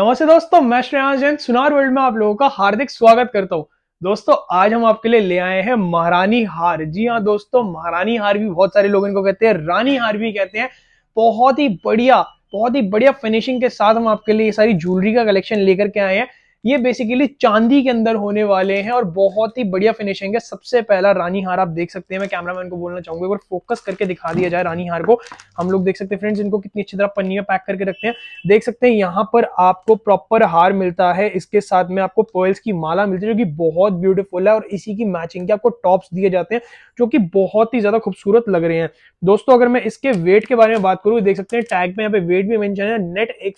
नमस्ते दोस्तों मैं श्रेयांश जैन सुनार वर्ल्ड में आप लोगों का हार्दिक स्वागत करता हूँ दोस्तों आज हम आपके लिए ले आए हैं महारानी हार जी हाँ दोस्तों महारानी हार भी बहुत सारे लोग इनको कहते हैं रानी हार भी कहते हैं बहुत ही बढ़िया बहुत ही बढ़िया फिनिशिंग के साथ हम आपके लिए ये सारी ज्वेलरी का कलेक्शन लेकर के आए हैं ये बेसिकली चांदी के अंदर होने वाले हैं और बहुत ही बढ़िया फिनिशिंग है सबसे पहला रानी हार आप देख सकते हैं मैं कैमरामैन को बोलना चाहूंगा एक फोकस करके दिखा दिया जाए रानी हार को हम लोग देख सकते हैं फ्रेंड्स इनको कितनी अच्छी तरह पन्नी में पैक करके रखते हैं देख सकते हैं यहाँ पर आपको प्रॉपर हार मिलता है इसके साथ में आपको पर्ल्स की माला मिलती है जो कि बहुत ब्यूटीफुल है और इसी की मैचिंग के आपको टॉप्स दिए जाते हैं जो कि बहुत ही ज्यादा खूबसूरत लग रहे हैं दोस्तों अगर मैं इसके वेट के बारे में बात करूँ देख सकते हैं टैग में यहाँ पे वेट भी मैंशन है नेट एक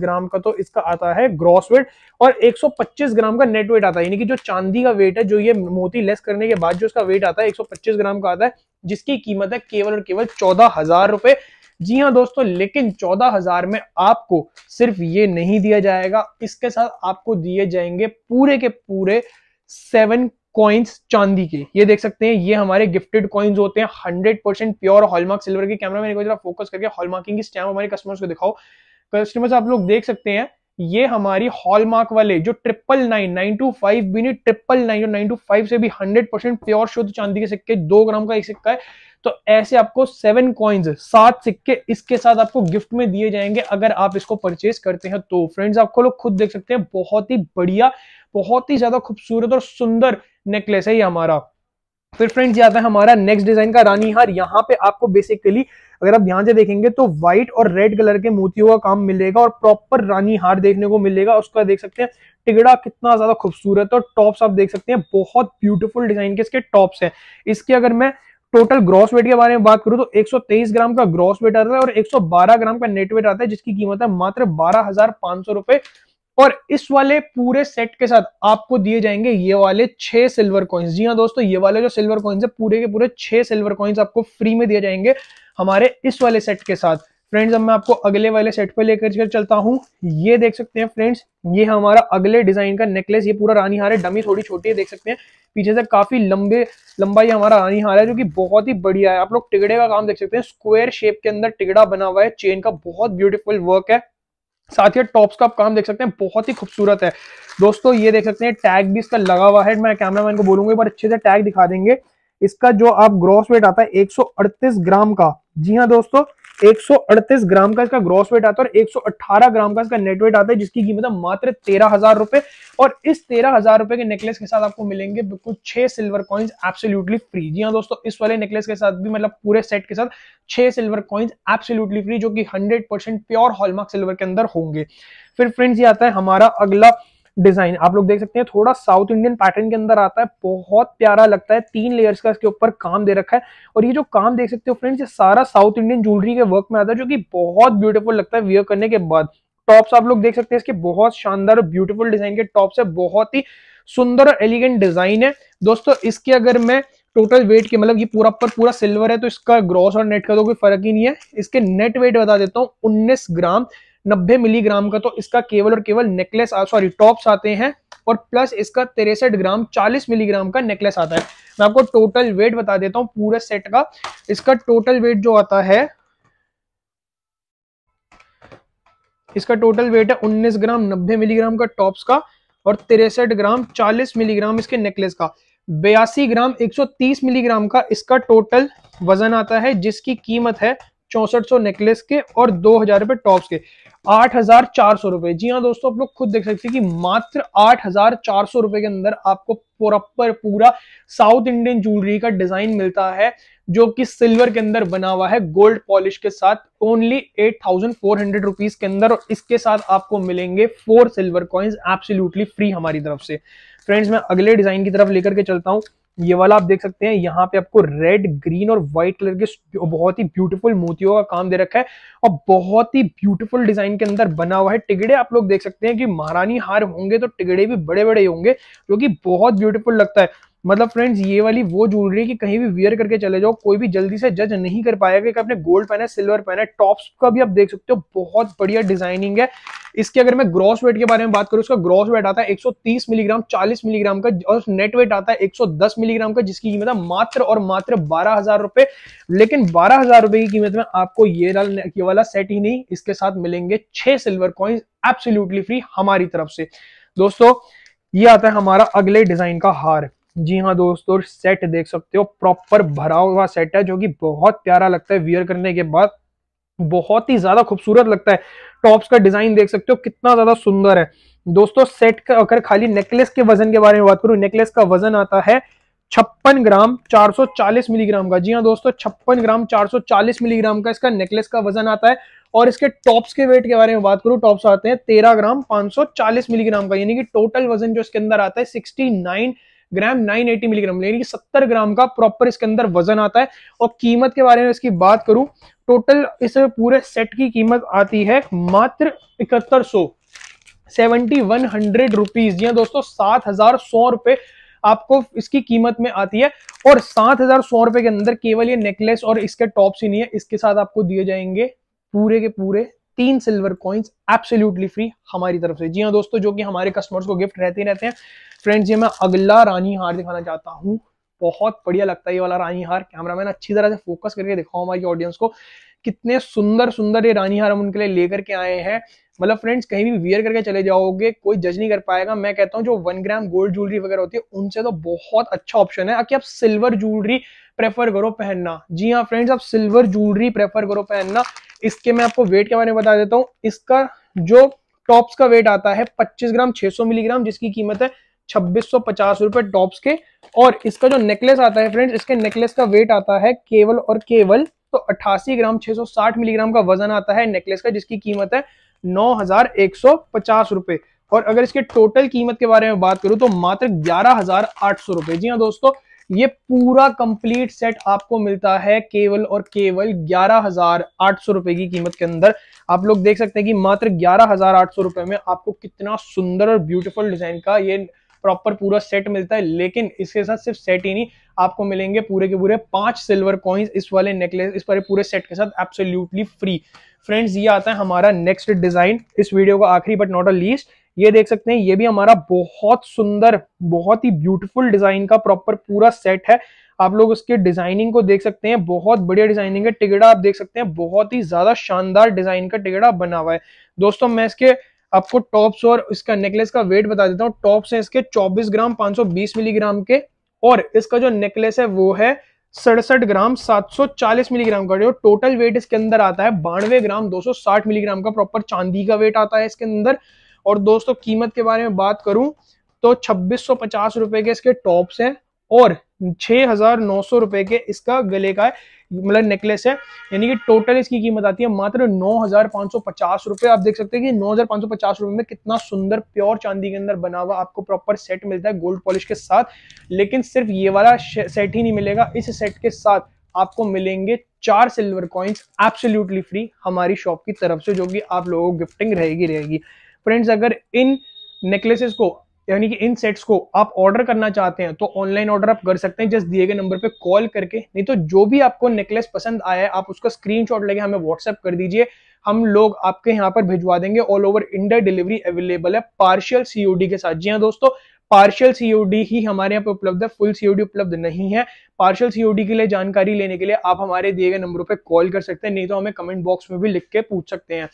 ग्राम का तो इसका आता है ग्रॉस वेट और 125 ग्राम का नेट वेट आता है यानी कि जो चांदी का वेट है जो ये मोती लेस करने के बाद जो उसका वेट आता है 125 ग्राम का आता है जिसकी कीमत है केवल और केवल चौदह हजार रुपए जी हाँ दोस्तों लेकिन चौदह हजार में आपको सिर्फ ये नहीं दिया जाएगा इसके साथ आपको दिए जाएंगे पूरे के पूरे सेवन कॉइन्स चांदी के ये देख सकते हैं ये हमारे गिफ्टेड कॉइन्स होते हैं hundred percent pure hallmark silver के कैमरा मैन को फोकस करके हॉलमार्किंग की स्टैम्प हमारे कस्टमर्स को दिखाओ कस्टमर्स आप लोग देख सकते हैं ये हमारी हॉलमार्क वाले जो triple nine nine two five भी नहीं ट्रिपल नाइन और नाइन टू फाइव से भी हंड्रेड परसेंट प्योर शुद्ध चांदी के सिक्के दो ग्राम का एक सिक्का है तो ऐसे आपको सेवन कॉइन्स सात सिक्के इसके साथ आपको गिफ्ट में दिए जाएंगे अगर आप इसको परचेज करते हैं तो फ्रेंड्स आपको लोग खुद देख सकते हैं बहुत ही बढ़िया बहुत ही ज्यादा खूबसूरत और सुंदर नेकलेस है ये हमारा फिर फ्रेंड्स आता है हमारा नेक्स्ट डिजाइन का रानी हार यहाँ पे आपको बेसिकली अगर आप ध्यान से देखेंगे तो व्हाइट और रेड कलर के मोतियों का काम मिलेगा और प्रॉपर रानी हार देखने को मिलेगा उसका देख सकते हैं टिगड़ा कितना ज्यादा खूबसूरत है और टॉप्स आप देख सकते हैं बहुत ब्यूटीफुल डिजाइन के इसके टॉप्स है इसके अगर मैं टोटल ग्रॉस वेट के बारे में बात करूं तो 123 ग्राम का ग्रॉस वेट आता है और 112 ग्राम का नेट वेट आता है जिसकी कीमत है मात्र बारह हजार पांच सौ रुपए और इस वाले पूरे सेट के साथ आपको दिए जाएंगे ये वाले छह सिल्वर कॉइन्स जी हाँ दोस्तों ये वाले जो सिल्वर कॉइन्स है पूरे के पूरे छह सिल्वर कॉइन्स आपको फ्री में दिए जाएंगे हमारे इस वाले सेट के साथ फ्रेंड्स अब मैं आपको अगले वाले सेट पर लेकर चलता हूँ ये देख सकते हैं फ्रेंड्स ये हमारा अगले डिजाइन का नेकलेस ये पूरा रानी हार है डमी थोड़ी छोटी है देख सकते हैं पीछे से काफी लंबे लंबा ये हमारा रानी हार है जो कि बहुत ही बढ़िया है आप लोग टिगड़े का काम देख सकते हैं स्क्वायर शेप के अंदर टिगड़ा बना हुआ है चेन का बहुत ब्यूटीफुल वर्क है साथ ही टॉप्स का आप काम देख सकते हैं बहुत ही खूबसूरत है दोस्तों ये देख सकते हैं टैग भी इसका लगा हुआ है मैं कैमरा को बोलूंगा एक बार अच्छे से टैग दिखा देंगे इसका जो आप ग्रॉस वेट आता है एक ग्राम का जी हाँ दोस्तों 138 ग्राम का इसका ग्रॉस वेट आता है और 118 ग्राम का इसका नेट वेट आता है जिसकी कीमत है मात्र तेरह हजार रुपए और इस तेरह हजार रुपए के नेकलेस के साथ आपको मिलेंगे बिल्कुल छह सिल्वर कॉइन्स एब्सोल्युटली फ्री जी हाँ दोस्तों इस वाले नेकलेस के साथ भी मतलब पूरे सेट के साथ छह सिल्वर कॉइन्स एब्सोल्युटली फ्री जो की हंड्रेड प्योर हॉलमार्क सिल्वर के अंदर होंगे फिर फ्रेंड्स ये आता है हमारा अगला डिजाइन आप लोग देख सकते हैं थोड़ा साउथ इंडियन पैटर्न के अंदर आता है बहुत प्यारा लगता है तीन लेयर्स का इसके ऊपर काम दे रखा है और ये जो काम देख सकते हो फ्रेंड्स ये सारा साउथ इंडियन ज्वेलरी के वर्क में आता है जो कि बहुत ब्यूटीफुल लगता है वियर करने के बाद टॉप्स आप लोग देख सकते हैं इसके बहुत शानदार और ब्यूटीफुल डिजाइन के टॉप्स है बहुत ही सुंदर और एलिगेंट डिजाइन है दोस्तों इसके अगर मैं टोटल वेट के मतलब ये पूरा पर पूरा सिल्वर है तो इसका ग्रॉस और नेट का तो कोई फर्क ही नहीं है इसके नेट वेट बता देता हूँ उन्नीस ग्राम नब्बे मिलीग्राम का तो इसका केवल और केवल नेकलेस सॉरी टॉप्स आते हैं और प्लस इसका तिरसठ ग्राम 40 मिलीग्राम का नेकलेस आता है मैं आपको टोटल वेट बता देता हूं पूरे सेट का इसका टोटल वेट जो आता है इसका टोटल वेट है 19 ग्राम 90 मिलीग्राम का टॉप्स का और तिरसठ ग्राम 40 मिलीग्राम इसके नेकलेस का बयासी ग्राम 130 मिलीग्राम का इसका टोटल वजन आता है जिसकी कीमत है चौसठ सौ नेकलेस के और दो हजार रुपए टॉप्स के आठ हजार चार सौ रुपए जी हाँ दोस्तों आप लोग खुद देख सकते हैं कि मात्र आठ हजार चार सौ रुपए के अंदर आपको प्रॉपर पूरा साउथ इंडियन ज्वेलरी का डिजाइन मिलता है जो कि सिल्वर के अंदर बना हुआ है गोल्ड पॉलिश के साथ only eight thousand four hundred rupees के अंदर और इसके साथ आपको मिलेंगे four silver coins absolutely free हमारी तरफ से फ्रेंड्स मैं अगले डिजाइन की तरफ लेकर के चलता हूँ ये वाला आप देख सकते हैं यहाँ पे आपको रेड ग्रीन और व्हाइट कलर के बहुत ही ब्यूटीफुल मोतियों का काम दे रखा है और बहुत ही ब्यूटीफुल डिजाइन के अंदर बना हुआ है टिगड़े आप लोग देख सकते हैं कि महारानी हार होंगे तो टिगड़े भी बड़े बड़े होंगे जो कि बहुत ब्यूटीफुल लगता है मतलब फ्रेंड्स ये वाली वो ज्वेलरी कि कहीं भी वियर करके चले जाओ कोई भी जल्दी से जज नहीं कर पाएगा कि आपने गोल्ड पहना है सिल्वर पहना है टॉप्स का भी आप देख सकते हो बहुत बढ़िया डिजाइनिंग है इसके अगर मैं ग्रॉस वेट के बारे में बात करूँ उसका ग्रॉस वेट आता है 130 मिलीग्राम 40 मिलीग्राम का और नेट वेट आता है 110 मिलीग्राम का जिसकी कीमत है मात्र और मात्र बारह हजार रुपए लेकिन बारह हजार रुपए की कीमत में आपको ये ये वाला सेट ही नहीं इसके साथ मिलेंगे छह सिल्वर कॉइन एब्सोल्यूटली फ्री हमारी तरफ से दोस्तों ये आता है हमारा अगले डिजाइन का हार जी हाँ दोस्तों सेट देख सकते हो प्रॉपर भरा हुआ सेट है जो कि बहुत प्यारा लगता है वियर करने के बाद बहुत ही ज्यादा खूबसूरत लगता है टॉप्स का डिजाइन देख सकते हो कितना ज्यादा सुंदर है दोस्तों सेट का अगर खाली नेकलेस के वजन के बारे में बात करूं नेकलेस का वजन आता है छप्पन ग्राम 440 मिलीग्राम का जी हाँ दोस्तों छप्पन ग्राम 440 मिलीग्राम का इसका नेकलेस का वजन आता है और इसके टॉप्स के वेट के बारे में बात करूं टॉप्स आते हैं 13 ग्राम 540 मिलीग्राम का यानी कि टोटल वजन जो इसके अंदर आता है 69 ग्राम 980 मिलीग्राम यानी कि 70 ग्राम का प्रॉपर इसके अंदर वजन आता है और कीमत के बारे में इसकी बात करूं टोटल इस पूरे सेट की कीमत आती है मात्र इकहत्तर सौ सेवेंटी वन हंड्रेड रुपीज या हाँ दोस्तों सात हजार सौ रुपए आपको इसकी कीमत में आती है और सात हजार सौ रुपए के अंदर केवल ये नेकलेस और इसके टॉप्स ही नहीं है इसके साथ आपको दिए जाएंगे पूरे के पूरे तीन सिल्वर कॉइन्स एब्सोल्युटली फ्री हमारी तरफ से जी हाँ दोस्तों जो कि हमारे कस्टमर्स को गिफ्ट रहते ही रहते हैं फ्रेंड्स ये मैं अगला रानी हार दिखाना चाहता हूँ बहुत बढ़िया लगता है ये वाला रानी हार कैमरा मैन अच्छी तरह से फोकस करके दिखाओ हमारी ऑडियंस को कितने सुंदर सुंदर ये रानी हार हम उनके लिए लेकर के आए हैं मतलब फ्रेंड्स कहीं भी वियर करके चले जाओगे कोई जज नहीं कर पाएगा मैं कहता हूँ जो वन ग्राम गोल्ड ज्वेलरी वगैरह होती है उनसे तो बहुत अच्छा ऑप्शन है कि आप सिल्वर ज्वेलरी प्रेफर करो पहनना जी हाँ फ्रेंड्स आप सिल्वर ज्वेलरी प्रेफर करो पहनना इसके मैं आपको वेट के बारे में बता देता हूँ इसका जो टॉप्स का वेट आता है 25 ग्राम 600 मिलीग्राम जिसकी कीमत है छब्बीस सौ टॉप्स के और इसका जो नेकलेस आता है फ्रेंड्स इसके नेकलेस का वेट आता है केवल और केवल तो 88 ग्राम 660 मिलीग्राम का वजन आता है नेकलेस का जिसकी कीमत है नौ हजार एक सौ पचास रुपए और अगर इसके टोटल कीमत के बारे में बात करूं तो मात्र ग्यारह हजार आठ सौ रुपए जी हाँ दोस्तों ये पूरा कंप्लीट सेट आपको मिलता है केवल और केवल ग्यारह हजार आठ सौ रुपए की कीमत के अंदर आप लोग देख सकते हैं कि मात्र ग्यारह हजार आठ सौ रुपए में आपको कितना सुंदर और ब्यूटीफुल डिजाइन का ये प्रॉपर पूरा सेट मिलता है लेकिन इसके साथ सिर्फ सेट ही नहीं आपको मिलेंगे पूरे के पूरे पांच सिल्वर कॉइन्स इस वाले नेकलेस इस वाले पूरे सेट के साथ एब्सोल्यूटली फ्री फ्रेंड्स ये आता है हमारा नेक्स्ट डिजाइन इस वीडियो का आखिरी बट नॉट अ लीस्ट ये देख सकते हैं ये भी हमारा बहुत सुंदर बहुत ही ब्यूटीफुल डिजाइन का प्रॉपर पूरा सेट है आप लोग उसके डिजाइनिंग को देख सकते हैं बहुत बढ़िया डिजाइनिंग है टिकड़ा आप देख सकते हैं बहुत ही ज्यादा शानदार डिजाइन का टिकड़ा बना हुआ है दोस्तों मैं इसके आपको टॉप्स और इसका नेकलेस का वेट बता देता हूँ टॉप्स है इसके 24 ग्राम 520 मिलीग्राम के और इसका जो नेकलेस है वो है सड़सठ ग्राम 740 मिलीग्राम का जो टोटल वेट इसके अंदर आता है बानवे ग्राम 260 मिलीग्राम का प्रॉपर चांदी का वेट आता है इसके अंदर और दोस्तों कीमत के बारे में बात करूं तो छब्बीस सौ के इसके टॉप्स हैं और छह हजार नौ सौ रुपए के इसका गले का मतलब नेकलेस है यानी कि टोटल इसकी कीमत आती है मात्र नौ हजार पाँच सौ पचास रुपए आप देख सकते हैं कि नौ हजार पाँच सौ पचास रुपए में कितना सुंदर प्योर चांदी के अंदर बना हुआ आपको प्रॉपर सेट मिलता है गोल्ड पॉलिश के साथ लेकिन सिर्फ ये वाला सेट ही नहीं मिलेगा इस सेट के साथ आपको मिलेंगे चार सिल्वर कॉइन्स एब्सोल्युटली फ्री हमारी शॉप की तरफ से जो कि आप लोगों को गिफ्टिंग रहेगी रहेगी फ्रेंड्स अगर इन नेकलेसेस को यानी कि इन सेट्स को आप ऑर्डर करना चाहते हैं तो ऑनलाइन ऑर्डर आप कर सकते हैं जस्ट दिए गए नंबर पे कॉल करके नहीं तो जो भी आपको नेकलेस पसंद आया है आप उसका स्क्रीनशॉट लेके हमें व्हाट्सएप कर दीजिए हम लोग आपके यहाँ पर भिजवा देंगे all over India delivery available है पार्शियल सीओडी के साथ जी हाँ दोस्तों पार्शियल सीओडी ही हमारे यहाँ पे उपलब्ध है फुल सीओडी उपलब्ध नहीं है पार्शियल सीओडी के लिए जानकारी लेने के लिए आप हमारे दिए गए नंबरों पे कॉल कर सकते हैं नहीं तो हमें कमेंट बॉक्स में भी लिख के पूछ सकते हैं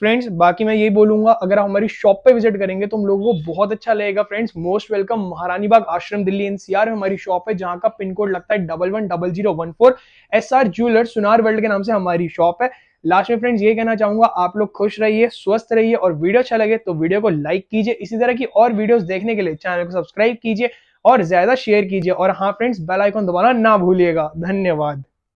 फ्रेंड्स बाकी मैं यही बोलूंगा अगर आप हमारी शॉप पे विजिट करेंगे तो हम लोगों को बहुत अच्छा लगेगा फ्रेंड्स मोस्ट वेलकम महारानी बाग आश्रम दिल्ली एनसीआर में हमारी शॉप है जहां का पिन कोड लगता है double one double zero one four S R jeweller Sunar world के नाम से हमारी शॉप है लास्ट में फ्रेंड्स ये कहना चाहूंगा आप लोग खुश रहिए स्वस्थ रहिए और वीडियो अच्छा लगे तो वीडियो को लाइक कीजिए इसी तरह की और वीडियोस देखने के लिए चैनल को सब्सक्राइब कीजिए और ज्यादा शेयर कीजिए और हाँ फ्रेंड्स बेल आइकॉन दबाना ना भूलिएगा धन्यवाद